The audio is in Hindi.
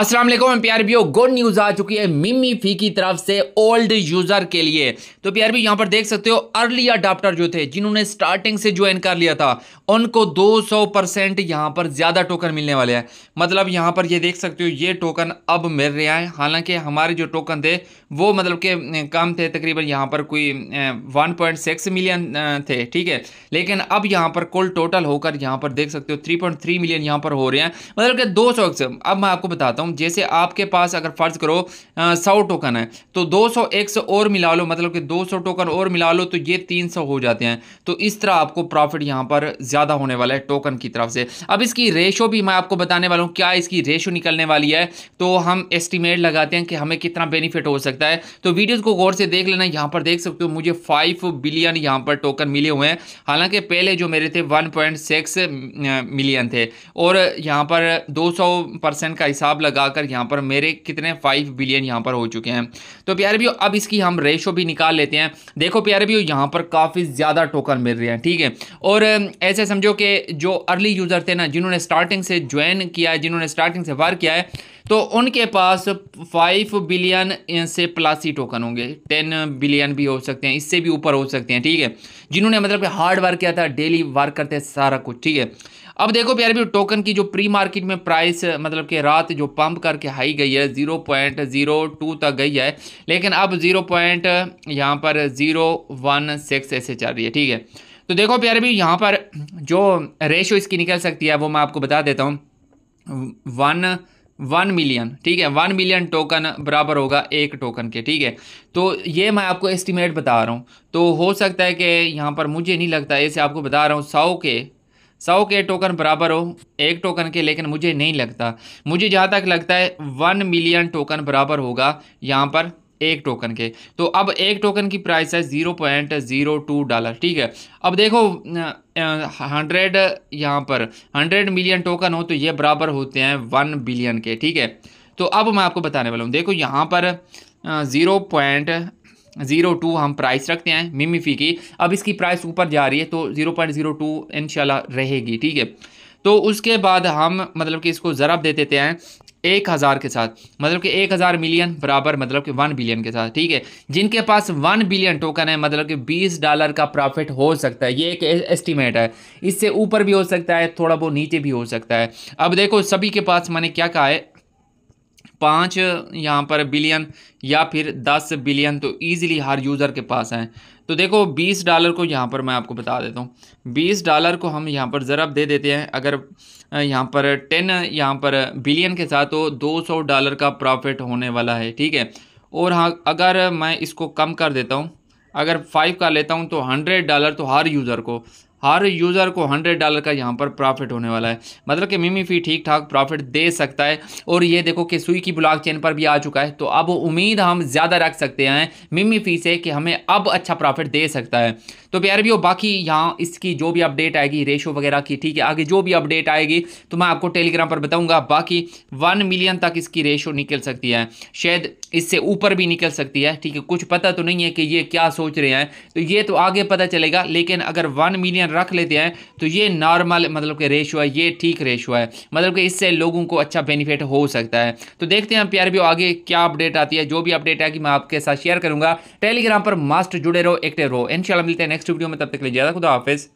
अस्सलाम वालेकुम प्यार भी गुड न्यूज़ आ चुकी है मिमी फी की तरफ से ओल्ड यूज़र के लिए तो प्यार भी यहाँ पर देख सकते हो अर्ली अडाप्टर जो थे जिन्होंने स्टार्टिंग से ज्वाइन कर लिया था उनको 200 परसेंट यहाँ पर ज़्यादा टोकन मिलने वाले हैं मतलब यहाँ पर ये देख सकते हो ये टोकन अब मिल रहा है हालांकि हमारे जो टोकन थे वो मतलब के कम थे तकरीबन यहाँ पर कोई वन मिलियन थे ठीक है लेकिन अब यहाँ पर कुल टोटल होकर यहाँ पर देख सकते हो थ्री मिलियन यहाँ पर हो रहे हैं मतलब के दो अब मैं आपको बताता हूँ बताता हूँ जैसे आपके पास अगर फ़र्ज़ करो सौ टोकन है तो दो सौ एक सौ और मिला लो मतलब कि दो सौ टोकन और मिला लो तो ये तीन सौ हो जाते हैं तो इस तरह आपको प्रॉफिट यहाँ पर ज़्यादा होने वाला है टोकन की तरफ से अब इसकी रेशो भी मैं आपको बताने वाला हूँ क्या इसकी रेशो निकलने वाली है तो हम एस्टिमेट लगाते हैं कि हमें कितना बेनिफिट हो सकता है तो वीडियोज़ को गौर से देख लेना यहाँ पर देख सकते हो मुझे फाइव बिलियन यहाँ पर टोकन मिले हुए हैं हालांकि पहले जो मेरे थे वन मिलियन थे और यहाँ पर 200 परसेंट का हिसाब लग लगाकर यहाँ पर मेरे कितने फाइव बिलियन यहाँ पर हो चुके हैं तो प्यारे भी अब इसकी हम रेशो भी निकाल लेते हैं देखो प्यारे भी यहाँ पर काफ़ी ज़्यादा टोकन मिल रहे हैं ठीक है और ऐसे समझो कि जो अर्ली यूज़र थे ना जिन्होंने स्टार्टिंग से ज्वाइन किया है जिन्होंने स्टार्टिंग से वार किया है तो उनके पास फाइव बिलियन से प्लस ही टोकन होंगे टेन बिलियन भी हो सकते हैं इससे भी ऊपर हो सकते हैं ठीक है जिन्होंने मतलब हार्ड वर्क किया था डेली वर्क करते हैं सारा कुछ ठीक है अब देखो प्यारे भी टोकन की जो प्री मार्केट में प्राइस मतलब कि रात जो पंप करके हाई गई है ज़ीरो पॉइंट ज़ीरो टू तक गई है लेकिन अब ज़ीरो पॉइंट यहाँ पर ज़ीरो वन सिक्स ऐसे चल रही है ठीक है तो देखो प्यारे भी यहाँ पर जो रेशो इसकी निकल सकती है वो मैं आपको बता देता हूँ वन वन मिलियन ठीक है वन मिलियन टोकन बराबर होगा एक टोकन के ठीक है तो ये मैं आपको एस्टिमेट बता रहा हूँ तो हो सकता है कि यहाँ पर मुझे नहीं लगता ऐसे आपको बता रहा हूँ सौ के सौ के टोकन बराबर हो एक टोकन के लेकिन मुझे नहीं लगता मुझे जहाँ तक लगता है वन मिलियन टोकन बराबर होगा यहाँ पर एक टोकन के तो अब एक टोकन की प्राइस है zero point zero two dollar ठीक है अब देखो हंड्रेड यहाँ पर हंड्रेड मिलियन टोकन हो तो ये बराबर होते हैं वन बिलियन के ठीक है तो अब मैं आपको बताने वाला हूँ देखो यहाँ पर ज़ीरो पॉइंट ज़ीरो टू हम प्राइस रखते हैं मिमीफी की अब इसकी प्राइस ऊपर जा रही है तो ज़ीरो पॉइंट ज़ीरो टू रहेगी ठीक है तो उसके बाद हम मतलब कि इसको ज़रब दे देते हैं एक हज़ार के साथ मतलब कि एक हज़ार मिलियन बराबर मतलब कि वन बिलियन के साथ ठीक है जिनके पास वन बिलियन टोकन है मतलब कि बीस डॉलर का प्रॉफिट हो सकता है ये एक एस्टिमेट है इससे ऊपर भी हो सकता है थोड़ा बहुत नीचे भी हो सकता है अब देखो सभी के पास मैंने क्या कहा है पाँच यहाँ पर बिलियन या फिर दस बिलियन तो ईज़िली हर यूज़र के पास हैं तो देखो बीस डॉलर को यहाँ पर मैं आपको बता देता हूँ बीस डॉलर को हम यहाँ पर ज़रब दे देते हैं अगर यहाँ पर टेन यहाँ पर बिलियन के साथ तो दो सौ डॉलर का प्रॉफिट होने वाला है ठीक है और हाँ अगर मैं इसको कम कर देता हूँ अगर फाइव का लेता हूँ तो हंड्रेड डॉलर तो हर यूज़र को हर यूज़र को हंड्रेड डॉलर का यहाँ पर प्रॉफिट होने वाला है मतलब कि मिमी फी ठीक ठाक प्रॉफिट दे सकता है और ये देखो कि सुई की ब्लॉक चेन पर भी आ चुका है तो अब उम्मीद हम ज़्यादा रख सकते हैं मिमी फी से कि हमें अब अच्छा प्रॉफिट दे सकता है तो भी हो बाकी यहाँ इसकी जो भी अपडेट आएगी रेशो वगैरह की ठीक है आगे जो भी अपडेट आएगी तो मैं आपको टेलीग्राम पर बताऊँगा बाकी वन मिलियन तक इसकी रेशो निकल सकती है शायद इससे ऊपर भी निकल सकती है ठीक है कुछ पता तो नहीं है कि ये क्या सोच रहे हैं तो ये तो आगे पता चलेगा लेकिन अगर वन मिलियन रख लेते हैं तो ये नॉर्मल मतलब कि रेशो है ये ठीक रेशो है मतलब कि इससे लोगों को अच्छा बेनिफिट हो सकता है तो देखते हैं प्यार भी आगे क्या अपडेट आती है जो भी अपडेट है कि मैं आपके साथ शेयर करूँगा टेलीग्राम पर मास्ट जुड़े रहो एक्टिव रहो इन मिलते हैं नेक्स्ट नेक्स्ट वीडियो में तब तक ले जाता खुदा हाफिज़